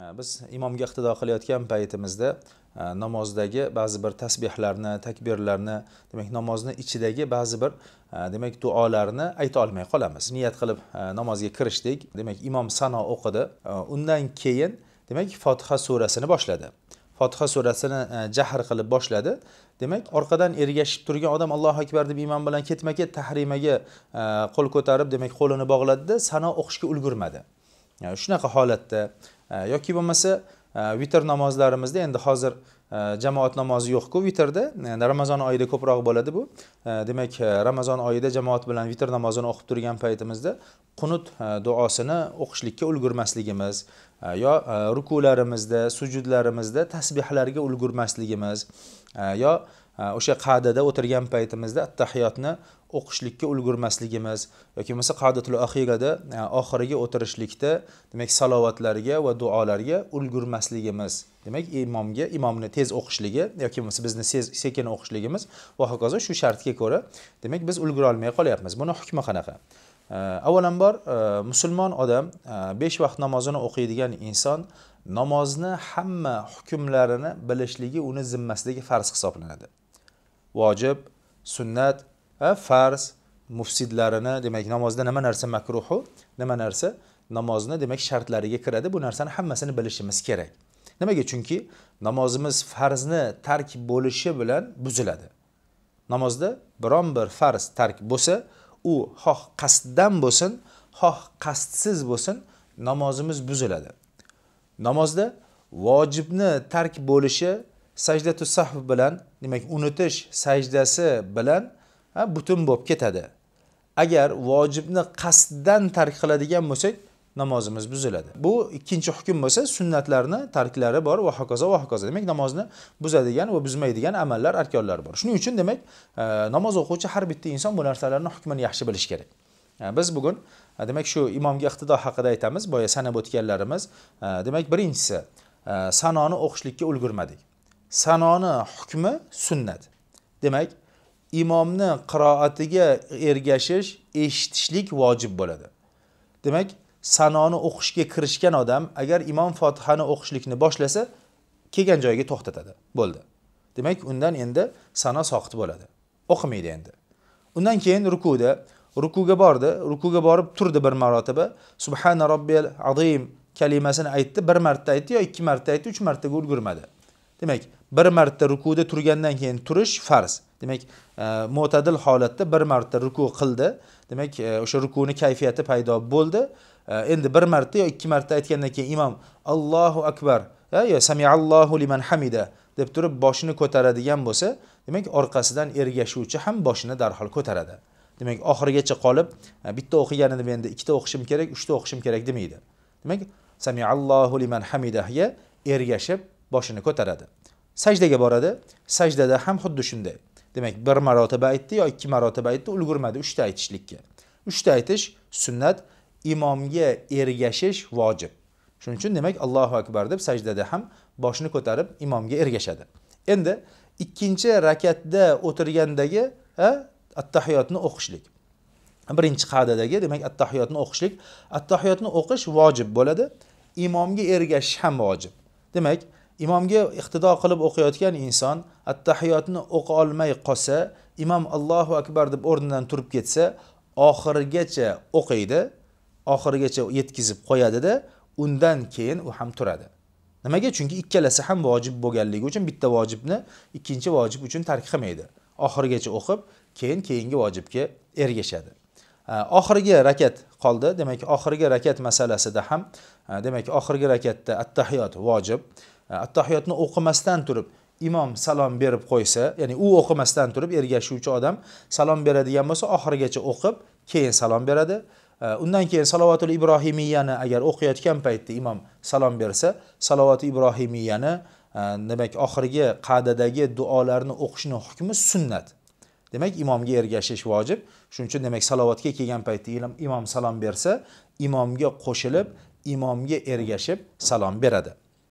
Э, biz imomga iqtido qilayotgan paytimizda э, namozdagi ba'zi bir tasbehlarni takbirlarni demak namozni ichidagi ba'zi bir э, demak duolarni ayta olmay qolamiz niyat qilib namozga kirishdik demak imom sano o'qidi undan keyin demak fotiha surasini boshladi fotiha surasini e, jahr qilib boshladi demak orqadan ergashib turgan odam allohu akbar deb imom bilan ketma ket tahrimaga e, qo'l ko'tarib demak qo'lini bog'ladida sano o'qishga ulgurmadi shunaqa holatda Э, yoki bo'lmasa э, vitr namozlarimizda endi hozir э, jamoat namozi yo'qku vitrda ramazon oyida ko'proq bo'ladi bu demak ramazon oyida jamoat bilan vitr namozini o'qib turgan paytimizda qunut duosini o'qishlikka ulgurmasligimiz e, yo e, rukularimizda sujudlarimizda tasbehlarga ulgurmasligimiz e, yo o'sha qa'dada o'tirgan paytimizda attahiyotni o'qishlikka ulgurmasligimiz yoki bo'lmasa qadatul oxirada e, oxiriga o'tirishlikda demak salovatlarga va duolarga ulgurmasligimiz demak imomga imomni tez o'qishligi yoki bo'lmasa bizni sekin o'qishligimiz va hokazo shu shartga ko'ra demak biz ulgura olmay qolyapmiz buni hukmi qanaqa avvalambor e, musulmon odam e, besh vaqt namozini o'qiydigan inson namozni hamma hukmlarini bilishligi uni zimmasidagi farz hisoblanadi vojib sunnat va farz mufsidlarini demak namozda nima narsa makruhu nima narsa namozni demak shartlariga kiradi bu narsani hammasini bilishimiz kerak nimaga chunki namozimiz farzni tark bo'lishi bilan buziladi namozda biron bir farz tark bo'lsa u xoh qasddan bo'lsin xoh qasdsiz bo'lsin namozimiz buziladi namozda vojibni tark bo'lishi sajdatu sahv bilan demak unutish sajdasi bilan butun bo'lib ketadi agar vojibni qasddan tark qiladigan bo'lsak namozimiz buziladi bu ikkinchi hukm bo'lsa sunnatlarni tarklari bor va hokazo va hokazo demak namozni buzadigan va buzmaydigan amallar arkonlar bor shuning uchun demak e, namoz o'quvchi har bitta inson bu narsalarni hukmini yaxshi bilishi kerak e, biz bugun e, demak shu imomga iqtido haqida aytamiz boya sanab o'tganlarimiz demak birinchisi sanoni o'qishlikka ulgurmadik sanoni hukmi sunnat demak imomni qiroatiga ergashish eshitishlik vojib bo'ladi demak sanoni o'qishga kirishgan odam agar imom fotihani o'qishlikni boshlasa kelgan joyiga to'xtatadi bo'ldi demak undan endi sano soqit bo'ladi o'qimaydi endi undan keyin rukuda rukuga bordi rukuga borib turdi bir marotaba subhana robbiyal azim kalimasini aytdi bir marta aytdi yo ikki marta aytdi uch martaga ulgurmadi demak bir marta rukuda turgandan keyin turish farz demak e, mo'tadil holatda bir marta ruku qildi demak e, o'sha rukuni kayfiyati paydo bo'ldi e, endi bir marta yo ikki marta aytgandan keyin imom allohu akbar yo samiallohu liman hamida deb turib boshini ko'taradigan bo'lsa demak orqasidan ergashuvchi ham boshini darhol ko'taradi demak oxirigacha qolib bitta o'qiganini endi ikkita o'qishim kerak uchta o'qishim kerak demaydi demak samiallohu liman hamidaga ergashib boshini ko'taradi sajdaga boradi sajdada ham xuddi shunday demak bir marotaba aytdi yo ikki marotaba aytdi ulgurmadi uchta aytishlikka uchta aytish sunnat imomga ergashish vojib shuning uchun demak allohu akbar deb sajdada ham boshni ko'tarib imomga ergashadi endi ikkinchi rakatda o'tirgandagi attahiyotni o'qishlik birinchi qadadagi demak attahiyotni o'qishlik attahiyotni o'qish vojib bo'ladi imomga ergashish ham vojib demak imomga iqtido qilib o'qiyotgan inson attahiyotni o'qi olmay qolsa imom allohu akbar deb o'rnidan turib ketsa oxirigacha o'qiydi oxirigacha yetkazib qo'yadida undan keyin u ham turadi nimaga chunki ikkalasi ham vojib bo'lganligi uchun bitta vojibni ikkinchi vojib uchun tark qilmaydi oxirigacha o'qib keyin keyingi vojibga ergashadi oxirgi rakat qoldi demak oxirgi rakat masalasida ham demak oxirgi rakatda attahiyot vojib Э, attahiyotni o'qimasdan turib imom salom berib qo'ysa ya'ni u o'qimasdan turib ergashuvchi odam salom beradigan bo'lsa oxirigacha o'qib keyin salom beradi э, undan keyin salovatul ibrohimiyani agar o'qiyotgan paytda imom salom bersa salovati ibrohimiyani э, demak oxirgi qa'dadagi duolarni o'qishni hukmi sunnat demak imomga ergashish vojib shuning uchun demak salovatga kelgan paytda imom salom bersa imomga qo'shilib imomga ergashib salom beradi